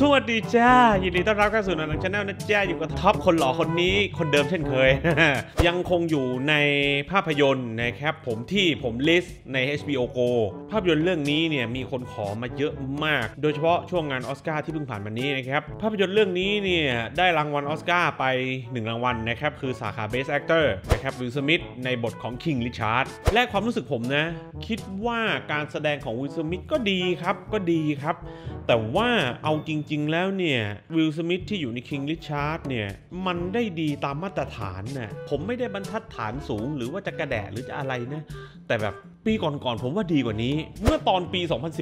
สวัสดีจ้ายินดีต้อนรับเข้าสู่หนังชาแนลนะจ้าอยู่กับท็อปคนหล่อคนนี้คนเดิมเช่นเคย ยังคงอยู่ในภาพยนตร์นะครับผมที่ผมลิสต์ใน HBO Go ภาพยนตร์เรื่องนี้เนี่ยมีคนขอมาเยอะมาก โดยเฉพาะช่วงงานออสการ์ที่เพิ่งผ่านมานี้นะครับภาพยนตร์เรื่องนี้เนี่ยได้รางวัลออสการ์ไป 1 รางวัลนะครับคือสาขา Best Actor นะครับวิลสมิธในบทของคิงลิชาร์ดและความรู้สึกผมนะคิดว่าการแสดงของวิลสมิธก็ดีครับก็ดีครับ แต่ว่าเอาจริงจริงๆแล้วเนี่ย วิลสมิธที่อยู่ใน คิง ลิชาร์ดเนี่ย มันได้ดีตามมาตรฐานนะ่ะผมไม่ได้บรรทัดฐานสูง หรือว่าจะกระแดะหรือจะอะไรนะแต่แบบปีก่อนๆผมว่าดีกว่านี้ เมื่อตอนปี 2018น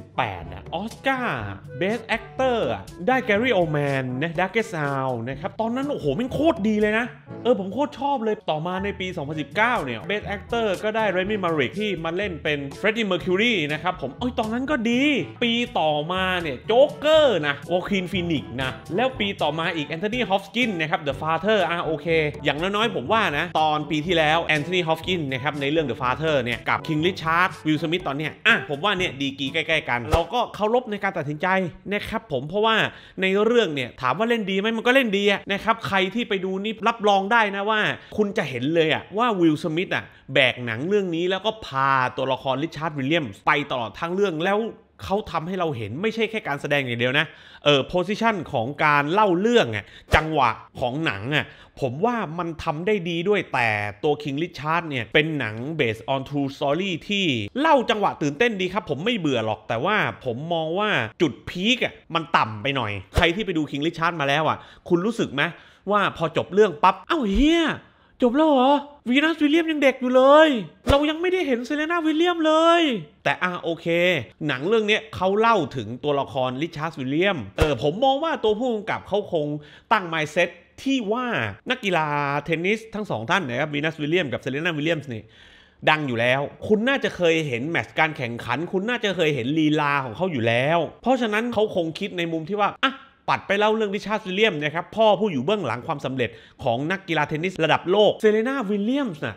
ะออสการ์เบสแอคเตอร์ได้แกรี่โอแมนนะดักเกสซาวนะครับ ตอนนั้น โอ้โหมันโคตรดีเลยนะ เออ ผมโคตรชอบเลยต่อมาในปี 2019 เนี่ยเบสแอคเตอร์ก็ได้เรมี่มาริกที่มาเล่นเป็นเฟรดดี้เมอร์คิวรีนะครับ ผมเอ้ยตอนนั้นก็ดีปีต่อมาเนี่ยโจ๊กเกอร์นะโอคินฟินิกนะ แล้วปีต่อมาอีกแอนโทนีฮอฟกินนะครับเดอะฟาเธอร์อ่ะโอเค อย่างน้อยๆ ผมว่านะตอนปีที่แล้วแอนโทนีฮอฟกินนะครับในเรื่องเดอะฟาเธอร์เนี่ยกับคิงลิชาาร์ควิลสมิธตอนเนี้ยอ่ะผมว่าเนี่ยดีกีใกล้ๆกันเราก็เคารพในการตัดสินใจนะครับผมเพราะว่าในเรื่องเนี่ยถามว่าเล่นดีไหมมันก็เล่นดีนะครับใครที่ไปดูนี่รับรองได้นะว่า คุณจะเห็นเลยอ่ะว่าวิลสมิธอ่ะแบกหนังเรื่องนี้แล้วก็พาตัวละครริชาร์ดวิลเลียมไปตลอดทั้งเรื่องแล้วเขาทำให้เราเห็นไม่ใช่แค่การแสดงอย่างเดียวนะ เออโพสิชันของการเล่าเรื่องอ่ะจังหวะของหนังอ่ะ ผมว่ามันทำได้ดีด้วย แต่ตัวคิงลิชาร์ดเนี่ย เป็นหนังเบสออนทูสตอรี่ที่เล่าจังหวะตื่นเต้นดีครับ ผมไม่เบื่อหรอก แต่ว่าผมมองว่าจุดพีคอ่ะมันต่ำไปหน่อย ใครที่ไปดูคิงลิชาร์ดมาแล้วอ่ะ คุณรู้สึกไหมว่าพอจบเรื่องปับ๊บ เอ้าเฮียจบแล้วเหรอวีนัสวิลเลียม ยังเด็กอยู่เลย เรายังไม่ได้เห็นเซเลน่าวิลเลียมเลย แต่อ่ะโอเค หนังเรื่องนี้เขาเล่าถึงตัวละครริชาร์ดวิลเลียมเออผมมองว่าตัวผู้กำกับเขาคงตั้งไมซ์เซ็ต ที่ว่านักกีฬาเทนนิสทั้งสองท่านนะครับวีนัสวิลเลียมกับเซเลน่าวิลเลียมนี่ดังอยู่แล้วคุณน่าจะเคยเห็น แมตช์การแข่งขัน คุณน่าจะเคยเห็นลีลาของเขาอยู่แล้ว เพราะฉะนั้นเขาคงคิดในมุมที่ว่าอ่ะปัดไปเล่าเรื่องริชาร์ดวิลเลียมนะครับพ่อผู้อยู่เบื้องหลังความสำเร็จ ของนักกีฬาเทนนิสระดับโลก เซเลนาวิลเลียมส์นะ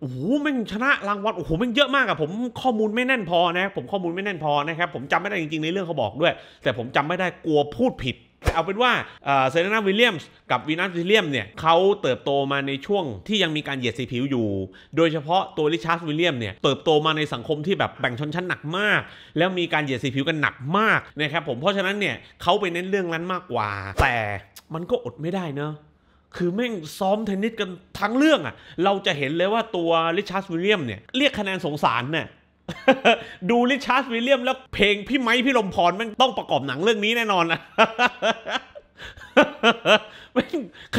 โอ้โหแม่งชนะรางวัลโอ้โหแม่งเยอะมากอะผมข้อมูลไม่แน่นพอนะผมข้อมูลไม่แน่นพอนะครับผมจำไม่ได้จริงๆ ในเรื่องเขาบอกด้วย แต่ผมจำไม่ได้กลัวพูดผิดแต่เอาเป็นว่าเซเรนาวิลเลียมส์กับวีนัสวิลเลียมเนี่ยเขาเติบโตมาในช่วงที่ยังมีการเหยียดสีผิวอยู่โดยเฉพาะตัวริชาร์ดวิลเลียมเนี่ยเติบโตมาในสังคมที่แบบแบ่งชนชั้นหนักมาก แล้วมีการเหยียดสีผิวกันหนักมากนะครับผมเพราะฉะนั้นเนี่ยเขาไปเน้นเรื่องนั้นมากกว่า แต่มันก็อดไม่ได้เนอะคือแม่งซ้อมเทนนิสกันทั้งเรื่องอ่ะเราจะเห็นเลยว่าตัวริชาร์ดวิลเลียมเนี่ยเรียกคะแนนสงสารเนี่ยดูริชาร์ดวิลเลียม แล้วเพลงพี่ไม้ พี่ลมพรมันต้องประกอบหนังเรื่องนี้แน่นอนนะ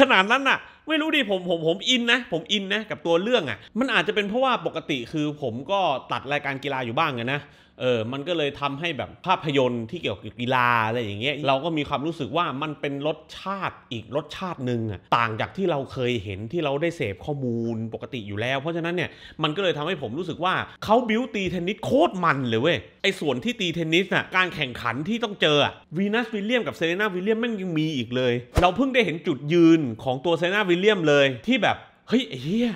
ขนาดนั้นอะไม่รู้ดิผมผมผมอินนะผมอินนะกับตัวเรื่องอะมันอาจจะเป็นเพราะว่าปกติคือผมก็ตัดรายการกีฬาอยู่บ้างนะเออ มันก็เลยทำให้แบบภาพยนตร์ที่เกี่ยวกับกีฬาอะไรอย่างเงี้ย เราก็มีความรู้สึกว่ามันเป็นรสชาติอีกรสชาตินึงอ่ะต่างจากที่เราเคยเห็นที่เราได้เสพข้อมูลปกติอยู่แล้ว เพราะฉะนั้นเนี่ย มันก็เลยทำให้ผมรู้สึกว่าเขาบิวตีเทนนิสโคตรมันเลยเว้ย ไอ้ส่วนที่ตีเทนนิสอ่ะการแข่งขันที่ต้องเจอวีนัสวิลเลียมกับเซเรนาวิลเลียมแม่งยังมีอีกเลย เราเพิ่งได้เห็นจุดยืนของตัวเซเรนาวิลเลียมเลยที่แบบเฮ้ยไอ้เหี้ย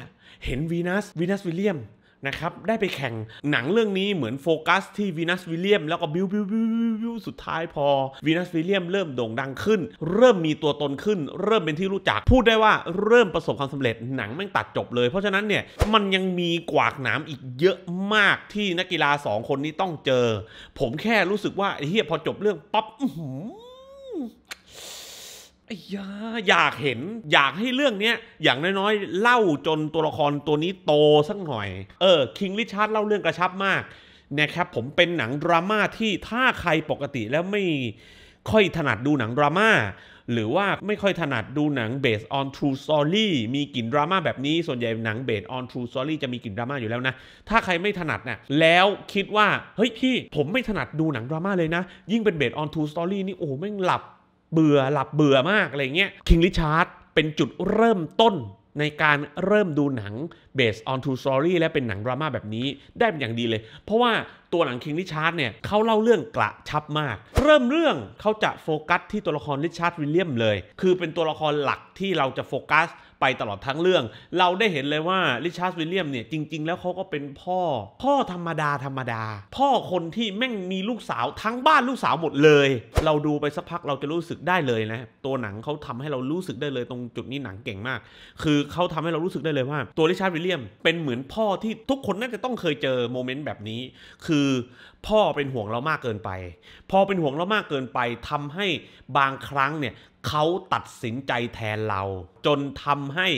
เห็นวีนัสวีนัสวิลเลียมนะครับ ได้ไปแข่งหนังเรื่องนี้เหมือนโฟกัสที่วีนัสวิลเลียม แล้วก็บิวบิวบิวบิวสุดท้ายพอวีนัสวิลเลียมเริ่มโด่งดังขึ้น เริ่มมีตัวตนขึ้น เริ่มเป็นที่รู้จัก พูดได้ว่าเริ่มประสบความสำเร็จหนังแม่งตัดจบเลย เพราะฉะนั้นเนี่ย มันยังมีกวากหนามอีกเยอะมากที่นักกีฬา2คนนี้ต้องเจอ ผมแค่รู้สึกว่าเฮียพอจบเรื่องปั๊บอยาอยากเห็นอยากให้เรื่องเนี้ยอย่างน้อยๆเล่าจนตัวละครตัวนี้โตสักหน่อยเออคิงริชาร์ดเล่าเรื่องกระชับมากนะครับผมเป็นหนังดราม่าที่ถ้าใครปกติแล้วไม่ค่อยถนัดดูหนังดราม่าหรือว่าไม่ค่อยถนัดดูหนัง based on true story มีกลิ่นดราม่าแบบนี้ส่วนใหญ่หนัง based on true story จะมีกลิ่นดราม่าอยู่แล้วนะถ้าใครไม่ถนัดนะ่ยแล้วคิดว่า เฮ้ยพี่ ผมไม่ถนัดดูหนังดราม่าเลยนะ ยิ่งเป็น based on true story นี่โอ้แม่งหลับเบื่อหลับเบื่อมาก อะไรเงี้ยคิงลิชาร์ดเป็นจุดเริ่มต้นในการเริ่มดูหนัง based on true story และเป็นหนังดราม่าแบบนี้ ได้เป็นอย่างดีเลย เพราะว่าตัวหนังคิงลิชาร์ดเนี่ย เขาเล่าเรื่องกระชับมาก เริ่มเรื่องเขาจะโฟกัสที่ตัวละครลิชาร์ดวิลเลียมเลย คือเป็นตัวละครหลักที่เราจะโฟกัสไปตลอดทั้งเรื่อง เราได้เห็นเลยว่าริชาร์ดวิลเลียมเนี่ย จริงๆแล้วเขาก็เป็นพ่อ พ่อธรรมดาธรรมดา พ่อคนที่แม่งมีลูกสาวทั้งบ้านลูกสาวหมดเลย เราดูไปสักพักเราจะรู้สึกได้เลยนะ ตัวหนังเขาทำให้เรารู้สึกได้เลยตรงจุดนี้หนังเก่งมาก คือเขาทำให้เรารู้สึกได้เลยว่าตัวริชาร์ดวิลเลียมเป็นเหมือนพ่อที่ทุกคนน่าจะต้องเคยเจอโมเมนต์แบบนี้ คือ พ่อเป็นห่วงเรามากเกินไปพอเป็นห่วงเรามากเกินไป ทำให้บางครั้งเนี่ยเขาตัดสินใจแทนเรา จนทำให้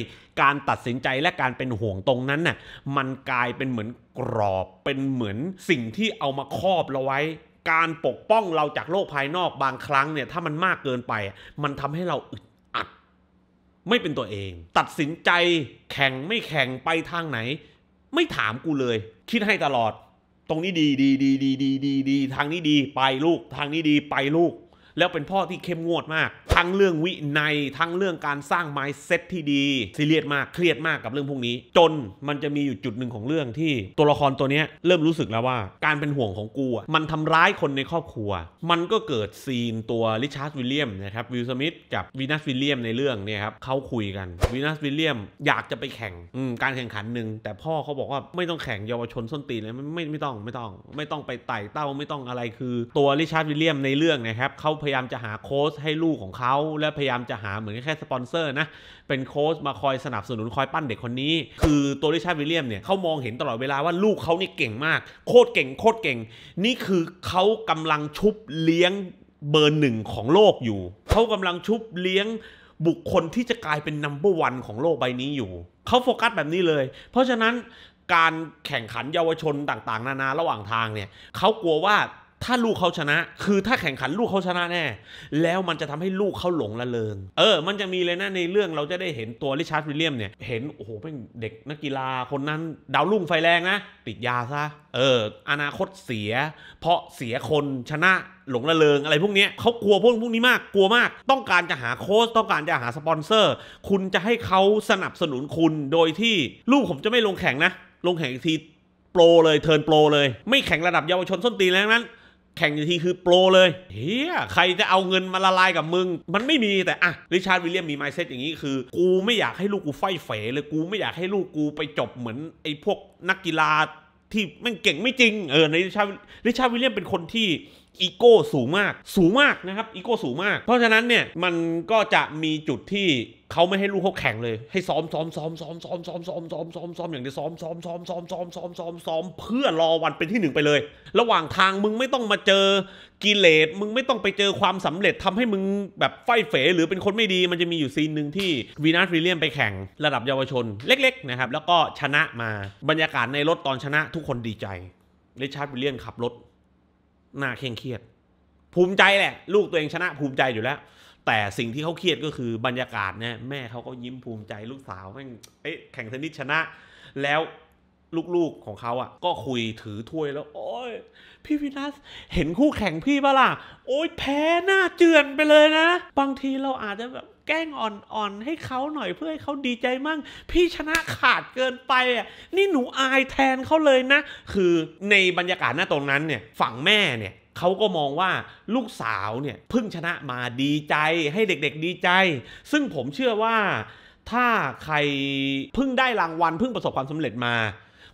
การตัดสินใจและการเป็นห่วงตรงนั้นน่ะมันกลายเป็นเหมือนกรอบเป็นเหมือนสิ่งที่เอามาครอบเราไว้ การปกป้องเราจากโลกภายนอกบางครั้งเนี่ยถ้ามันมากเกินไป มันทำให้เราอึดอัด ไม่เป็นตัวเอง ตัดสินใจแข่งไม่แข่งไปทางไหน ไม่ถามกูเลย คิดให้ตลอด ตรงนี้ดี ดี ดีดี ดี ดี ทางนี้ดี ไปลูกทางนี้ดีไปลูกแล้วเป็นพ่อที่เข้มงวดมาก ทั้งเรื่องวินัยทั้งเรื่องการสร้างไมซ์เซ็ตที่ดี ซีเรียสมาก เครียดมากกับเรื่องพวกนี้ จนมันจะมีอยู่จุดหนึ่งของเรื่องที่ตัวละครตัวนี้เริ่มรู้สึกแล้วว่าการเป็นห่วงของกูมันทำร้ายคนในครอบครัว มันก็เกิดซีนตัวริชาร์ดวิลเลียมนะครับวิลสมิธกับวีนัสวิลเลียมในเรื่องเนี่ยครับเขาคุยกันวีนัสวิลเลียมอยากจะไปแข่งการแข่งขันหนึ่งแต่พ่อเขาบอกว่าไม่ต้องแข่งเยาวชนส้นตีนเลยไม่ไม่ต้องไม่ต้อง ไม่ต้องไปไต่เต้าไม่ต้องอะไรคือตัวริชาร์ดวิลเลียมในเรื่องนะครับเขาพยายามจะหาโค้ชให้ลูกของเขา และพยายามจะหาเหมือนแค่สปอนเซอร์นะเป็นโค้ชมาคอยสนับสนุนคอยปั้นเด็กคนนี้ คือตัวริชาร์ดวิลเลียมเนี่ยเขามองเห็นตลอดเวลาว่าลูกเขานี่เก่งมาก โคตรเก่งโคตรเก่ง นี่คือเขากำลังชุบเลี้ยงเบอร์หนึ่งของโลกอยู่เขากำลังชุบเลี้ยงบุคคลที่จะกลายเป็นนัมเบอร์วันของโลกใบนี้อยู่เขาโฟกัสแบบนี้เลย เพราะฉะนั้นการแข่งขันเยาวชนต่างๆ นานาระหว่างทางเนี่ยเขากลัวว่าถ้าลูกเขาชนะคือถ้าแข่งขันลูกเขาชนะแน่ แล้วมันจะทำให้ลูกเขาหลงละเริงเออ มันจะมีเลยนะในเรื่องเราจะได้เห็นตัวริชาร์ดวิลเลียมเนี่ยเห็นโอ้โหเป็นเด็กนักกีฬาคนนั้น ดาวรุ่งไฟแรงนะ ติดยาซะเออ อนาคตเสียเพราะเสียคนชนะหลงระเริงอะไรพวกนี้เขากลัวพวกพวกนี้มากกลัวมาก ต้องการจะหาโค้ชต้องการจะหาสปอนเซอร์ คุณจะให้เขาสนับสนุนคุณโดยที่ลูกผมจะไม่ลงแข่งนะลงแข่งอีกทีโปรเลยเทิร์นโปรเลยไม่แข่งระดับเยาวชนส้นตีนแล้วนั้นแข่งทีคือโปรเลยเฮียใครจะเอาเงินมาละลายกับมึง มันไม่มีแต่อะริชาร์ดวิลเลียมมีไมเซตอย่างนี้คือ กูไม่อยากให้ลูกกูไฟเฟเลย กูไม่อยากให้ลูกกูไปจบเหมือน ไอ้พวกนักกีฬา ที่มันเก่งไม่จริง เออในริชาร์ดริชาร์ดวิลเลียมเป็นคนที่อีโก้สูงมาก สูงมากนะครับอีโก้สูงมาก เพราะฉะนั้นเนี่ยมันก็จะมีจุดที่เขาไม่ให้ลูกเขาแข่งเลย ให้ซ้อมซ้อมซ้อมซ้อมซ้อมซ้อมซ้อมซ้อมซ้อมซ้อมอย่างเดียวซ้อมซ้อมซ้อมซ้อมซ้อมซ้อมซ้อมซ้อมเพื่อรอวันเป็นที่หนึ่งไปเลยระหว่างทางมึงไม่ต้องมาเจอกิเลส มึงไม่ต้องไปเจอความสำเร็จทำให้มึงแบบไฟเฝหรือเป็นคนไม่ดีมันจะมีอยู่ซีนหนึ่งที่วีนัสวิลเลียมไปแข่งระดับเยาวชน เล็กๆนะครับแล้วก็ชนะมาบรรยากาศในรถตอนชนะทุกคนดีใจเลชาร์ดวิลเลียมขับรถหน้าเคร่งเครียดภูมิใจแหละ ลูกตัวเองชนะภูมิใจอยู่แล้ว แต่สิ่งที่เขาเครียดก็คือบรรยากาศเนี่ยแม่เขาก็ยิ้มภูมิใจลูกสาวแม่งเอ๊ะแข่งเทนนิสชนะ แล้วลูกๆของเขาอ่ะ ก็คุยถือถ้วยแล้ว โอ้ยพี่วินัส เห็นคู่แข่งพี่ปะล่ะ โอ้ยแพ้หน้าเจือนไปเลยนะ บางทีเราอาจจะแบบแกล้งอ่อนๆให้เขาหน่อยเพื่อให้เขาดีใจมั่ง พี่ชนะขาดเกินไปอ่ะนี่หนูอายแทนเขาเลยนะ คือในบรรยากาศหน้าตรงนั้นเนี่ยฝั่งแม่เนี่ยเขาก็มองว่าลูกสาวเนี่ยพึ่งชนะมาดีใจให้เด็กๆดีใจ ซึ่งผมเชื่อว่าถ้าใครพึ่งได้รางวัลพึ่งประสบความสำเร็จมา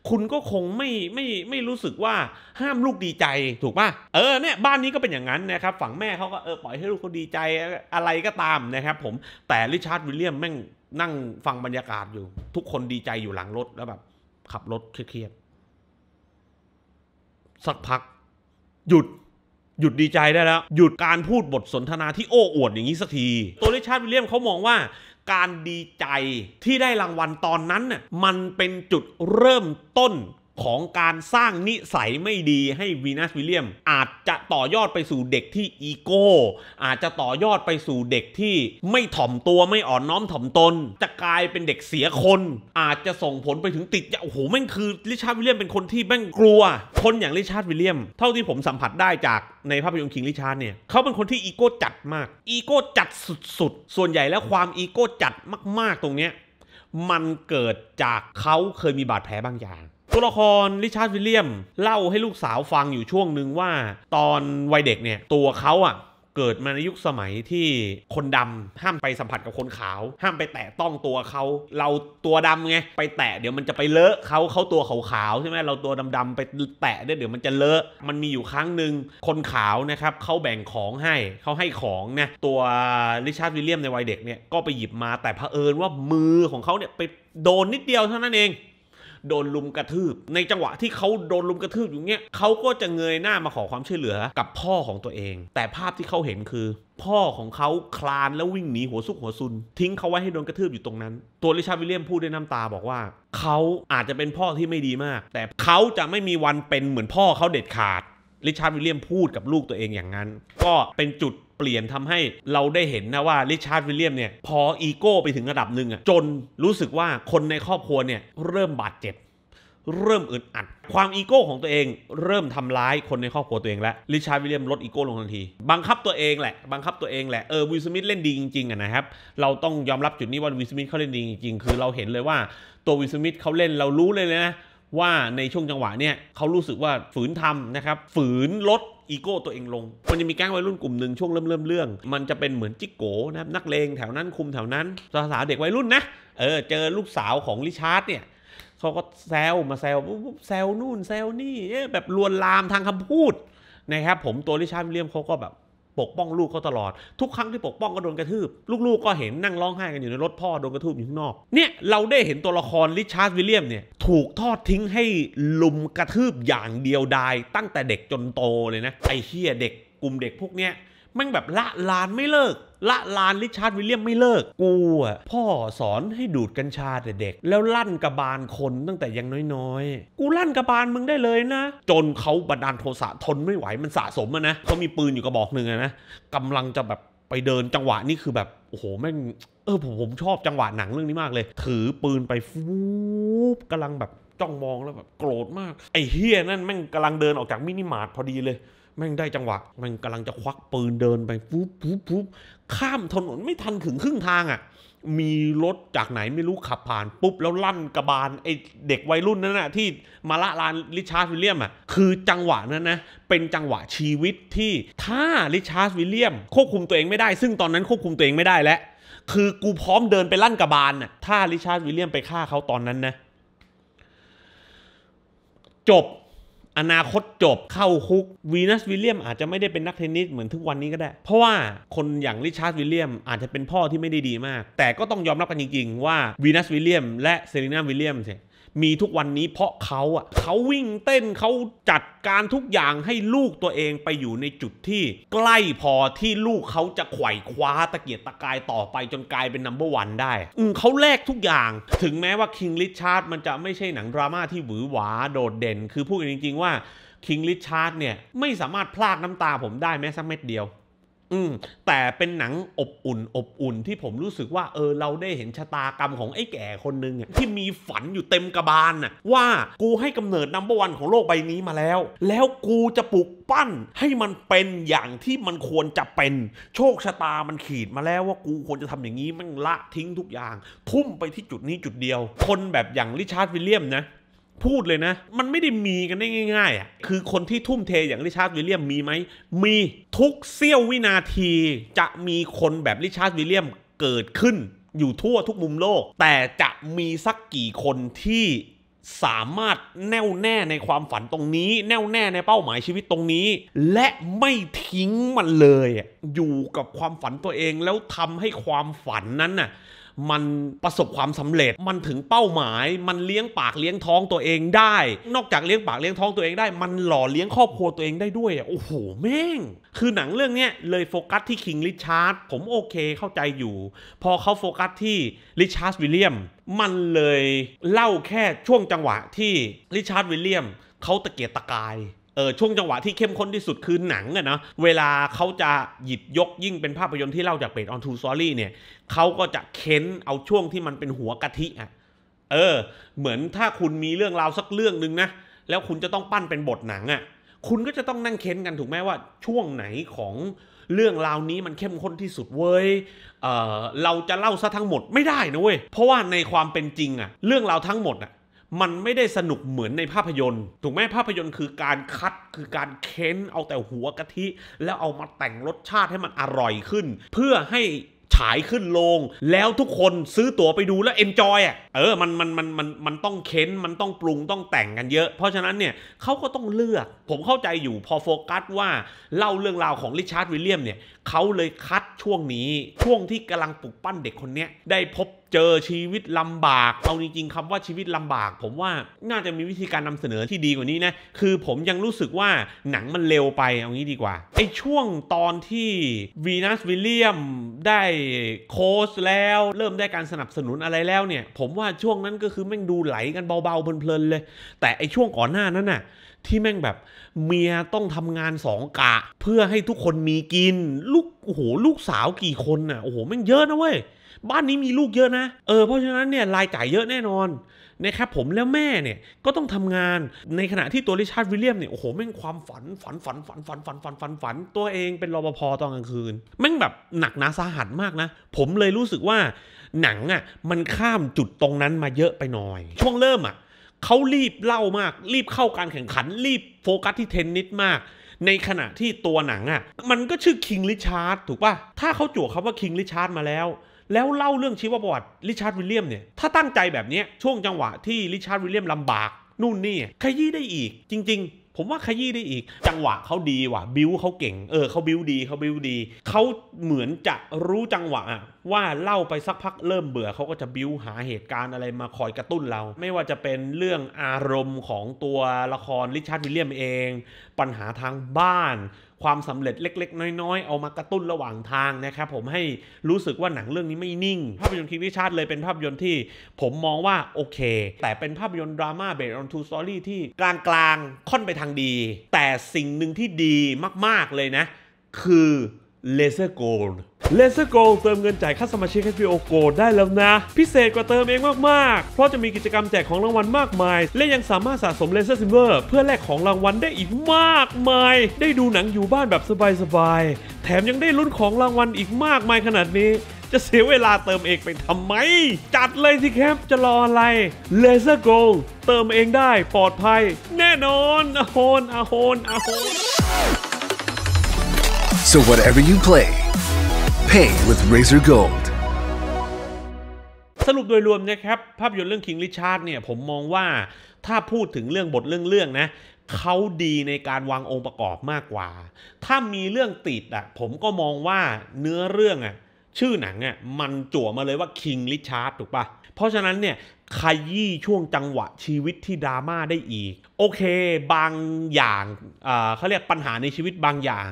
คุณก็คงไม่ไม่ไม่รู้สึกว่าห้ามลูกดีใจถูกป่ะ เออ เนี่ย บ้านนี้ก็เป็นอย่างนั้นนะครับ ฝั่งแม่เขาก็เออ ปล่อยให้ลูกเขาดีใจอะไรก็ตามนะครับผม แต่ริชาร์ดวิลเลียมแม่งนั่งฟังบรรยากาศอยู่ ทุกคนดีใจอยู่หลังรถ แล้วแบบ ขับรถเครียดสักพัก หยุดหยุดดีใจได้แล้ว หยุดการพูดบทสนทนาที่โอ้อวด อย่างนี้สักทีตัวริชาร์ดวิลเลียมเขามองว่าการดีใจที่ได้รางวัลตอนนั้นน่ะมันเป็นจุดเริ่มต้นของการสร้างนิสัยไม่ดีให้วีนัสวิลเลียม อาจจะต่อยอดไปสู่เด็กที่อีโก้อาจจะต่อยอดไปสู่เด็กที่ไม่ถ่อมตัวไม่อ่อนน้อมถ่อมตน จะกลายเป็นเด็กเสียคน อาจจะส่งผลไปถึงติดโอ้โหแม่งคือลิชาร์ดวิลเลียมเป็นคนที่แม่งกลัว คนอย่างลิชาร์ดวิลเลียม เท่าที่ผมสัมผัสได้จากในภาพยนตร์คิงลิชาร์ดเนี่ยเขาเป็นคนที่อีโก้จัดมากอีโก้จัดสุดๆส่วนใหญ่แล้วความอีโก้จัดมากๆตรงเนี้ยมันเกิดจากเขาเคยมีบาดแผลบางอย่างตัวละครริชาร์ดวิลเลียมเล่าให้ลูกสาวฟังอยู่ช่วงหนึ่งว่า ตอนวัยเด็กเนี่ยตัวเขาอ่ะเกิดมาในยุคสมัยที่คนดำห้ามไปสัมผัสกับคนขาว ห้ามไปแตะต้องตัวเขาเราตัวดำไงไปแตะเดี๋ยวมันจะไปเลอะเขาเขาตัวขาววใช่ไหมเราตัวดำๆไปแตะเนี่ยเดี๋ยวมันจะเลอะ มันมีอยู่ครั้งหนึ่ง คนขาวนะครับเขาแบ่งของให้เขาให้ของนะตัวริชาร์ดวิลเลียม ในวัยเด็กเนี่ยก็ไปหยิบมาแต่เผอิญว่ามือของเขาเนี่ยไปโดนนิดเดียวเท่านั้นเองโดนลุมกระทืบ ในจังหวะที่เขาโดนลุมกระทืบอยู่เนี้ยเขาก็จะเงยหน้ามาขอความช่วยเหลือกับพ่อของตัวเอง แต่ภาพที่เขาเห็นคือ พ่อของเขาคลานแล้ววิ่งหนีหัวซุกหัวซุนทิ้งเขาไว้ให้โดนกระทืบอยู่ตรงนั้นตัวริชาร์ดวิลเลียมพูดด้วยน้ำตาบอกว่าเขาอาจจะเป็นพ่อที่ไม่ดีมาก แต่เขาจะไม่มีวันเป็นเหมือนพ่อเขาเด็ดขาดริชาร์ดวิลเลียมพูดกับลูกตัวเองอย่างนั้นก็เป็นจุดเปลี่ยนทำให้เราได้เห็นนะว่าริชาร์ดวิลเลียมเนี่ยพออีโก้ไปถึงระดับหนึ่งอะจนรู้สึกว่าคนในครอบครัวเนี่ยเริ่มบาดเจ็บเริ่มอึดอัด ความอีโก้ของตัวเองเริ่มทำร้ายคนในครอบครัวตัวเองแล้วริชาร์ดวิลเลียมลดอีโก้ลงทันที บังคับตัวเองแหละ บังคับตัวเองแหละเออวิลสมิธเล่นดี จริงๆนะครับ เราต้องยอมรับจุดนี้ว่าวิลสมิธเขาเล่นดีจริงๆคือเราเห็นเลยว่าตัววิลสมิธเขาเล่นเรารู้เลยนะว่าในช่วงจังหวะเนี่ยเขารู้สึกว่าฝืนทำนะครับฝืนลดอีโก้ตัวเองลง มันจะมีแก๊งวัยรุ่นกลุ่มหนึ่งช่วงเริ่มเริ่มเรื่อง มันจะเป็นเหมือนจิ๊กโกนะนักเลงแถวนั้นคุมแถวนั้นสาสาเด็กวัยรุ่นนะ เออเจอลูกสาวของริชาร์ดเนี่ยเขาก็แซวมาแซวปุ๊บแซวนู่นแซวนี่แบบลวนลามทางคำพูด นะครับผมตัวริชาร์ดเลียมเขาก็แบบปกป้องลูกเขาตลอดทุกครั้งที่ปกป้องก็โดนกระทืบ ลูกๆก็เห็นนั่งร้องไห้กันอยู่ในรถพ่อ โดนกระทืบอยู่ข้างนอก เนี่ยเราได้เห็นตัวละครริชาร์ดวิลเลียมเนี่ย ถูกทอดทิ้งให้ลุมกระทืบอย่างเดียวดาย ตั้งแต่เด็กจนโตเลยนะ ไอ้เฮียเด็กกลุ่มเด็กพวกเนี้ยแม่งแบบละลานไม่เลิก ละลานริชาร์ดวิลเลียมไม่เลิกกูอ่ะพ่อสอนให้ดูดกัญชาแต่เด็ก แล้วลั่นกระบาลคนตั้งแต่ยังน้อยๆ กูลั่นกระบาลมึงได้เลยนะจนเขาบันดาลโทสะทนไม่ไหวมันสะสมอะนะเขามีปืนอยู่กระบอกหนึ่งนะกำลังจะแบบไปเดินจังหวะนี่คือแบบ โอ้โหแม่งเออผมผมชอบจังหวะหนังเรื่องนี้มากเลย ถือปืนไปฟูบกำลังแบบจ้องมองแล้วแบบโกรธมาก ไอ้เฮียนั่นแม่งกำลังเดินออกจากมินิมาร์ทพอดีเลยแม่งได้จังหวะ มันกำลังจะควักปืนเดินไปปุ๊บปุ๊บปุ๊บข้ามถนนไม่ทันถึงครึ่งทางอะ่ะ มีรถจากไหนไม่รู้ขับผ่าน ปุ๊บแล้วลั่นกระบาลไอเด็กวัยรุ่นนั่นน่ะที่มาละลานริชาร์ดวิลเลียมอะ่ะคือจังหวะนั้นนะเป็นจังหวะชีวิตที่ถ้าริชาร์ดวิลเลียม ควบคุมตัวเองไม่ได้ซึ่งตอนนั้นควบคุมตัวเองไม่ได้แล้วคือกูพร้อมเดินไปลั่นกระบาลน่ะถ้าริชาร์ดวิลเลียม ไปฆ่าเขาตอนนั้นนะจบอนาคตจบเข้าคุก วีนัสวิลเลียม อาจจะไม่ได้เป็นนักเทนนิส เหมือนทุกวันนี้ก็ได้ เพราะว่าคนอย่างริชาร์ดวิลเลียมอาจจะเป็นพ่อที่ไม่ได้ดีมาก แต่ก็ต้องยอมรับกันจริงๆว่า วีนัสวิลเลียม และเซรีนาวิลเลียมเนี่ยมีทุกวันนี้เพราะเขาอ่ะเขาวิ่งเต้นเขาจัดการทุกอย่างให้ลูกตัวเองไปอยู่ในจุดที่ ใกล้พอที่ลูกเขาจะไขว่คว้าตะเกียกตะกายต่อไปจนกลายเป็นนัมเบอร์วันได้ อืมเขาแลกทุกอย่าง ถึงแม้ว่าคิงลิชาร์ดมันจะไม่ใช่หนังดราม่าที่หวือหวาโดดเด่น คือพูดจริงๆว่าคิงลิชาร์ดเนี่ย ไม่สามารถพลากน้ำตาผมได้แม้สักเม็ดเดียวอืมแต่เป็นหนังอบอุ่นอบอุ่นที่ผมรู้สึกว่าเออเราได้เห็นชะตากรรมของไอ้แก่คนหนึ่งที่มีฝันอยู่เต็มกระบาลน่ะว่ากูให้กำเนิดนัมเบอร์วันของโลกใบนี้มาแล้ว แล้วกูจะปลุกปั้นให้มันเป็นอย่างที่มันควรจะเป็น โชคชะตามันขีดมาแล้วว่ากูควรจะทำอย่างนี้มันละทิ้งทุกอย่าง ทุ่มไปที่จุดนี้จุดเดียว คนแบบอย่างริชาร์ดวิลเลียมนะพูดเลยนะ มันไม่ได้มีกันได้ง่ายๆอ่ะคือคนที่ทุ่มเทอย่างริชาร์ดวิลเลียมมีไหม มีทุกเสี้ยววินาทีจะมีคนแบบริชาร์ดวิลเลียมเกิดขึ้นอยู่ทั่วทุกมุมโลก แต่จะมีสักกี่คนที่สามารถแน่วแน่ในความฝันตรงนี้ แน่วแน่ในเป้าหมายชีวิตตรงนี้ และไม่ทิ้งมันเลยอยู่กับความฝันตัวเองแล้วทำให้ความฝันนั้นน่ะมันประสบความสำเร็จ มันถึงเป้าหมาย มันเลี้ยงปากเลี้ยงท้องตัวเองได้ นอกจากเลี้ยงปากเลี้ยงท้องตัวเองได้ มันหล่อเลี้ยงครอบครัวตัวเองได้ด้วยอ่ะโอ้โหแม่งคือหนังเรื่องเนี้ยเลยโฟกัสที่คิงริชาร์ด ผมโอเคเข้าใจอยู่ พอเขาโฟกัสที่ริชาร์ดวิลเลียม มันเลยเล่าแค่ช่วงจังหวะที่ริชาร์ดวิลเลียมเขาตะเกียกตะกายเออช่วงจังหวะที่เข้มข้นที่สุดคือหนังอะนะเวลาเขาจะหยิบยกยิ่งเป็นภาพยนตร์ที่เล่าจากเบสออนทูซอรี่เนี่ย เขาก็จะเค้นเอาช่วงที่มันเป็นหัวกะทิอะเออ เหมือนถ้าคุณมีเรื่องราวสักเรื่องหนึ่งนะ แล้วคุณจะต้องปั้นเป็นบทหนังอะคุณก็จะต้องนั่งเค้นกันถูกไหมว่า ช่วงไหนของเรื่องราวนี้มันเข้มข้นที่สุดเว้ย เออเราจะเล่าซะทั้งหมดไม่ได้นะเว้ย เพราะว่าในความเป็นจริงอะเรื่องราวทั้งหมดอะมันไม่ได้สนุกเหมือนในภาพยนตร์ ถูกไหมภาพยนตร์คือการคัดคือการเค้นเอาแต่หัวกะทิแล้วเอามาแต่งรสชาติให้มันอร่อยขึ้น เพื่อให้ฉายขึ้นโรงแล้วทุกคนซื้อตั๋วไปดูแล้วเอ็นจอยอ่ะเออมันมันมันมันมันต้องเค้นมันต้องปรุงต้องแต่งกันเยอะ เพราะฉะนั้นเนี่ยเขาก็ต้องเลือกผมเข้าใจอยู่พอโฟกัสว่าเล่าเรื่องราวของริชาร์ดวิลเลียมเนี่ยเขาเลยคัดช่วงนี้ช่วงที่กำลังปลุกปั้นเด็กคนนี้ได้พบเจอชีวิตลำบาก เอาจริงๆคำว่าชีวิตลำบากผมว่าน่าจะมีวิธีการนำเสนอที่ดีกว่านี้นะ คือผมยังรู้สึกว่าหนังมันเร็วไป เอางี้ดีกว่า ไอ้ช่วงตอนที่วีนัสวิลเลียมได้โค้ชแล้วเริ่มได้การสนับสนุนอะไรแล้วเนี่ย ผมว่าช่วงนั้นก็คือแม่งดูไหลกัน เบาๆเพลินๆเลย แต่ไอ้ช่วงก่อนหน้านั้นน่ะที่แม่งแบบเมียต้องทำงานสองกะเพื่อให้ทุกคนมีกินลูกโอ้โหลูกสาวกี่คนน่ะโอ้โหแม่งเยอะนะเว้ยบ้านนี้มีลูกเยอะนะ เออ เพราะฉะนั้นเนี่ยรายจ่ายเยอะแน่นอนนะครับผมแล้วแม่เนี่ยก็ต้องทำงานในขณะที่ตัวริชาร์ดวิลเลียมเนี่ยโอ้โหแม่งความฝันฝันฝันฝันฝันฝันฝันฝันฝันตัวเองเป็นรปภตอนกลางคืนแม่งแบบหนักหนาสาหัสมากนะ ผมเลยรู้สึกว่าหนังอ่ะมันข้ามจุดตรงนั้นมาเยอะไปหน่อย ช่วงเริ่มอ่ะเขารีบเล่ามาก รีบเข้าการแข่งขัน รีบโฟกัสที่เทนนิสมาก ในขณะที่ตัวหนังอ่ะมันก็ชื่อคิงลิชาร์ดถูกป่ะถ้าเขาจั่วคำว่าคิงลิชาร์ดมาแล้วแล้วเล่าเรื่องชีวประวัติริชาร์ดวิลเลียมเนี่ยถ้าตั้งใจแบบนี้ช่วงจังหวะที่ริชาร์ดวิลเลียมลำบากนู่นนี่ขยี้ได้อีกจริงๆ ผมว่าขยี้ได้อีก จังหวะเขาดีว่ะบิวเขาเก่ง เออเขาบิวดีเขาบิวดี เขาเหมือนจะรู้จังหวะ ว่าเล่าไปสักพักเริ่มเบื่อเขาก็จะบิวหาเหตุการณ์อะไรมาคอยกระตุ้นเรา ไม่ว่าจะเป็นเรื่องอารมณ์ของตัวละครริชาร์ดวิลเลียมเอง ปัญหาทางบ้านความสำเร็จเล็ก ๆ น้อย ๆ เอามากระตุ้นระหว่างทางนะครับ ผมให้รู้สึกว่าหนังเรื่องนี้ไม่นิ่ง ภาพยนตร์คิงวิชาร์ดเลยเป็นภาพยนตร์ที่ผมมองว่าโอเค แต่เป็นภาพยนตร์ดราม่าเบสออนทูสตอรี่ที่กลาง ๆ ค่อนไปทางดี แต่สิ่งหนึ่งที่ดีมาก ๆเลยนะ คือเลเซอร์โกลด์เลเซอร์โกลด์เติมเงินจ่ายค่าสมาชิก HBO Go ได้แล้วนะ พิเศษกว่าเติมเองมาก ๆ เพราะจะมีกิจกรรมแจกของรางวัลมากมาย และยังสามารถสะสมเลเซอร์ซิมเวอร์เพื่อแลกของรางวัลได้อีกมากมาย ได้ดูหนังอยู่บ้านแบบสบาย ๆ แถมยังได้ลุ้นของรางวัลอีกมากมายขนาดนี้ จะเสียเวลาเติมเองไปทำไม จัดเลยสิครับจะรออะไรเลเซอร์โกลเติมเองได้ปลอดภัย แน่นอนอโหนอโหนอโหน So whatever you play, pay with Razer Gold. สรุปโดยรวมนะครับ ภาพยนตร์เรื่อง King Richard เนี่ย ผมมองว่า ถ้าพูดถึงเรื่องบทเรื่องเรื่องนะ เขาดีในการวางองค์ประกอบมากกว่า ถ้ามีเรื่องติดอะ่ะ ผมก็มองว่าเนื้อเรื่องอะ่ะ ชื่อหนังอะ่ะ มันจั่วมาเลยว่า King Richard ถูกปะเพราะฉะนั้นเนี่ยขยี้ช่วงจังหวะชีวิตที่ดราม่าได้อีก โอเคบางอย่างเขาเรียกปัญหาในชีวิตบางอย่าง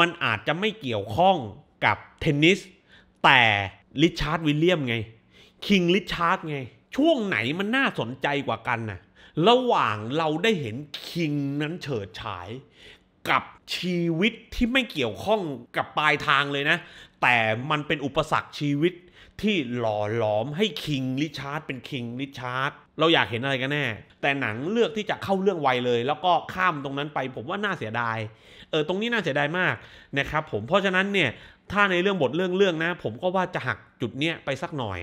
มันอาจจะไม่เกี่ยวข้องกับเทนนิส แต่ลิชาร์ดวิลเลียมไงคิงลิชาร์ดไง ช่วงไหนมันน่าสนใจกว่ากันนะระหว่างเราได้เห็นคิงนั้นเฉิดฉายกับชีวิตที่ไม่เกี่ยวข้องกับปลายทางเลยนะ แต่มันเป็นอุปสรรคชีวิตที่หล่อหลอมให้คิงริชาร์ดเป็นคิงริชาร์ดเราอยากเห็นอะไรกันแน่ แต่หนังเลือกที่จะเข้าเรื่องไวเลย แล้วก็ข้ามตรงนั้นไปผมว่าน่าเสียดายเออตรงนี้น่าเสียดายมากนะครับผมเพราะฉะนั้นเนี่ยถ้าในเรื่องบทเรื่องเรื่องนะผมก็ว่าจะหักจุดเนี้ยไปสักหน่อย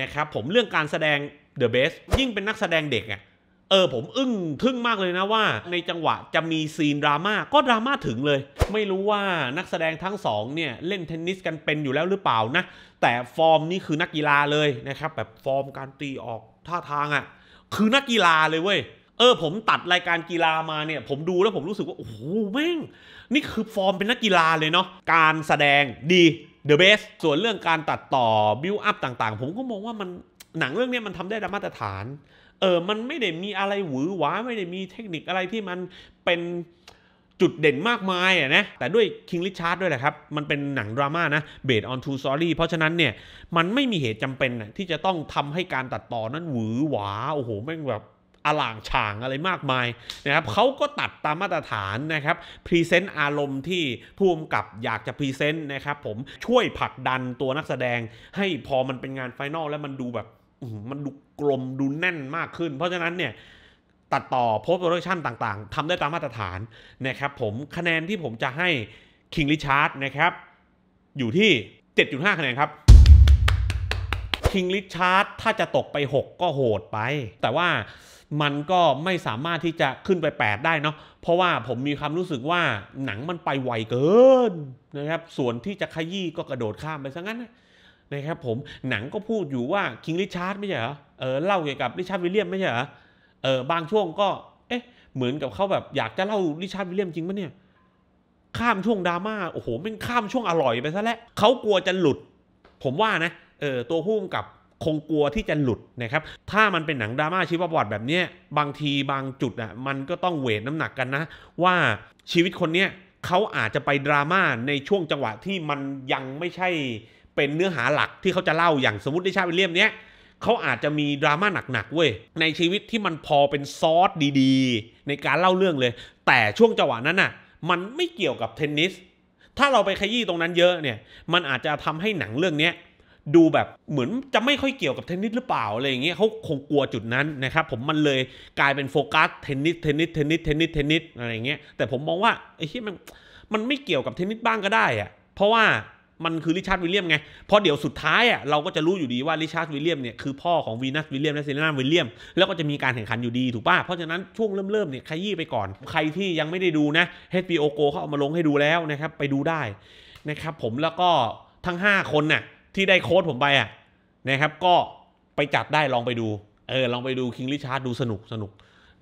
นะครับผมเรื่องการแสดง The b เบสยิ่งเป็นนักแสดงเด็กอะ่ะเออผมอึ้งทึ่งมากเลยนะว่า ในจังหวะจะมีซีนดราม่าก็ดราม่าถึงเลยไม่รู้ว่านักแสดงทั้งสองเนี่ยเล่นเทนนิสกันเป็นอยู่แล้วหรือเปล่านะ แต่ฟอร์มนี่คือนักกีฬาเลยนะครับ แบบฟอร์มการตีออกท่าทางอะ่ะคือนักกีฬาเลยเว้ยเออผมตัดรายการกีฬามาเนี่ยผมดูแล้วผมรู้สึกว่าโอ้โหแม่งนี่คือฟอร์มเป็นนักกีฬาเลยเนาะการแสดงดี The best ส่วนเรื่องการตัดต่อบิวอัพต่างๆ ผมก็มองว่ามันหนังเรื่องนี้มันทำได้ตามมาตรฐานเออ มันไม่ได้มีอะไรหวือหวาไม่ได้มีเทคนิคอะไรที่มันเป็นจุดเด่นมากมายอ่ะนะแต่ด้วยคิงลิชาร์ดด้วยแหละครับ มันเป็นหนังดราม่านะเบสออนทูซอรี่เพราะฉะนั้นเนี่ย มันไม่มีเหตุจำเป็นที่จะต้องทำให้การตัดต่อนั้นหวือหวาโอ้โหแม่งแบบอลางฉ่างอะไรมากมายนะครับเขาก็ตัดตามมาตรฐานนะครับพรีเซนต์อารมณ์ที่ผู้กกับอยากจะพรีเซนต์นะครับผมช่วยผลักดันตัวนักแสดงให้พอมันเป็นงานไฟนอลแล้วมันดูแบบมันดูกลมดูแน่นมากขึ้น เพราะฉะนั้นเนี่ย ตัดต่อโพสต์โปรดักชันต่างๆทำได้ตามมาตรฐานนะครับผมคะแนนที่ผมจะให้คิงริชาร์ดนะครับอยู่ที่ 7.5 คะแนนครับคิงริชาร์ดถ้าจะตกไป 6 ก็โหดไป แต่ว่ามันก็ไม่สามารถที่จะขึ้นไป 8 ได้เนาะเพราะว่าผมมีความรู้สึกว่าหนังมันไปไวเกินนะครับส่วนที่จะขยี้ก็กระโดดข้ามไปซะงั้นนะนะครับผมหนังก็พูดอยู่ว่าคิงริชาร์ดไม่ใช่เหรอเออเล่าเกี่ยวกับริชาร์ดวิลเลียม ไม่ใช่เหรอเออบางช่วงก็ เอ๊ะ เหมือนกับเขาแบบอยากจะเล่าริชาร์ดวิลเลียมจริงปะเนี่ยข้ามช่วงดราม่าโอ้โหมันข้ามช่วงอร่อยไปซะแล้วเขากลัวจะหลุด ผมว่านะเออตัวผู้กำกับคงกลัวที่จะหลุดนะครับ ถ้ามันเป็นหนังดราม่าชีวประวัติแบบนี้บางทีบางจุดอ่ะมันก็ต้องเวทน้ำหนักกันนะ ว่าชีวิตคนเนี้ยเขาอาจจะไปดราม่าในช่วงจังหวะที่มันยังไม่ใช่เป็นเนื้อหาหลักที่เขาจะเล่าอย่างสมมติในชาวิลเลียมเนี้ยเขาอาจจะมีดราม่าหนักๆเว้ยในชีวิตที่มันพอเป็นซอสดีๆ ในการเล่าเรื่องเลย แต่ช่วงจังหวะนั้นน่ะมันไม่เกี่ยวกับเทนนิสถ้าเราไป ขยี้ตรงนั้นเยอะเนี่ยมันอาจจะทำให้หนังเรื่องเนี้ย ดูแบบเหมือนจะไม่ค่อยเกี่ยวกับเทนนิสหรือเปล่าอะไรอย่างเงี้ยเขาคงกลัวจุดนั้นนะครับผมมันเลยกลายเป็นโฟกัสเทนนิสเทนนิสเทนนิสเทนนิสเทนนิสอะไรอย่างเงี้ยแต่ผมมองว่าไอ้ที่มันมันไม่เกี่ยวกับเทนนิสบ้างก็ได้อะเพราะว่ามันคือริชาร์ดวิลเลียมไง เพราะเดี๋ยวสุดท้ายอ่ะเราก็จะรู้อยู่ดีว่าริชาร์ดวิลเลียมเนี่ย คือพ่อของวีนัสวิลเลียมและเซเลนาวิลเลียมแล้วก็จะมีการแข่งขันอยู่ดีถูกป่ะ เพราะฉะนั้นช่วงเริ่มๆเนี่ยขยี้ไปก่อนใครที่ยังไม่ได้ดูนะ HBO Go เขาเอามาลงให้ดูแล้วนะครับไปดูได้นะครับผมแล้วก็ทั้ง 5 คนน่ะที่ได้โค้ดผมไปอ่ะนะครับก็ไปจัดได้ลองไปดูเออลองไปดูคิงริชาร์ดดูสนุกสนุก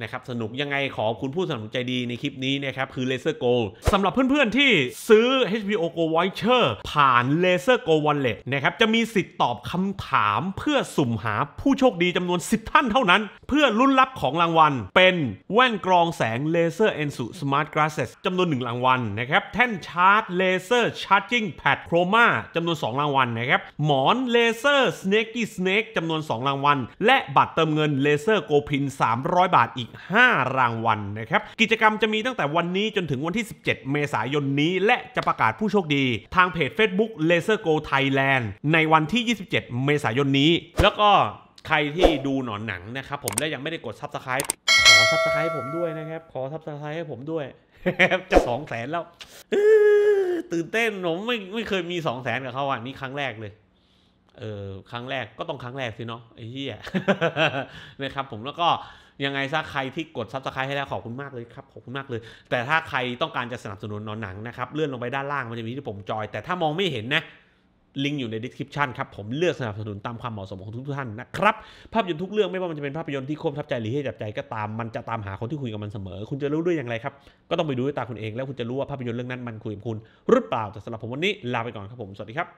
นะครับสนุกยังไงขอคุณผู้สนับสนุนใจดีในคลิปนี้นะครับ คือ Laser Go สำหรับเพื่อนๆ ที่ซื้อ HBO Go Voucher ผ่าน Laser Go Wallet นะครับจะมีสิทธิ์ตอบคำถามเพื่อสุ่มหาผู้โชคดีจำนวน 10 ท่านเท่านั้น เพื่อลุ้นรับของรางวัลเป็นแว่นกรองแสง Laser Ensu Smart Glasses จำนวน1รางวัลนะครับแท่นชาร์จ Laser Charging Pad Chroma จำนวน2รางวัลนะครับ หมอน Laser Snaky Snake จำนวน2รางวัลและบัตรเติมเงิน Laser Go Pin 300 บาทอีกก5รางวัลนนะครับ กิจกรรมจะมีตั้งแต่วันนี้จนถึงวันที่ 17 เมษายนนี้ และจะประกาศผู้โชคดีทางเพจ Facebook Laser Go Thailand ในวันที่ 27 เมษายนนี้ แล้วก็ใครที่ดูหนอนหนังนะครับผมและยังไม่ได้กด Subscribe ขอ Subscribe ผมด้วยนะครับ ขอ Subscribe ให้ผมด้วยจะสองแสนแล้วตื่นเต้น ผมไม่ไม่เคยมีสองแสนกับเขาอ่ะนี่ครั้งแรกเลยเออครั้งแรกก็ต้องครั้งแรกสิเนาะไอ้เหี้ยนะครับผมแล้วก็ยังไงซะใครที่กดซับสไครต์ให้แล้วขอบคุณมากเลยครับขอบคุณมากเลย แต่ถ้าใครต้องการจะสนับสนุนนอนหนังนะครับ เลื่อนลงไปด้านล่างมันจะมีที่ผมจอย แต่ถ้ามองไม่เห็นนะ ลิงก์อยู่ในดีสคริปชันครับ ผมเลือกสนับสนุนตามความเหมาะสมของทุกท่านนะครับ ภาพยนตร์ทุกเรื่องไม่ว่ามันจะเป็นภาพยนตร์ที่โคมทับใจหรือให้จับใจก็ตามมันจะตามหาคนที่คุยกับมันเสมอ คุณจะรู้ด้วยอย่างไรครับก็ต้องไปดูด้วยตาคุณเองแล้วคุณจะรู้ว่าภาพยนตร์เรื่องนั้นมันคุยกับคุณ หรือเปล่าแต่สำหรับผมวันนี้ลาไปก่อนครับผมสวัสดีครับ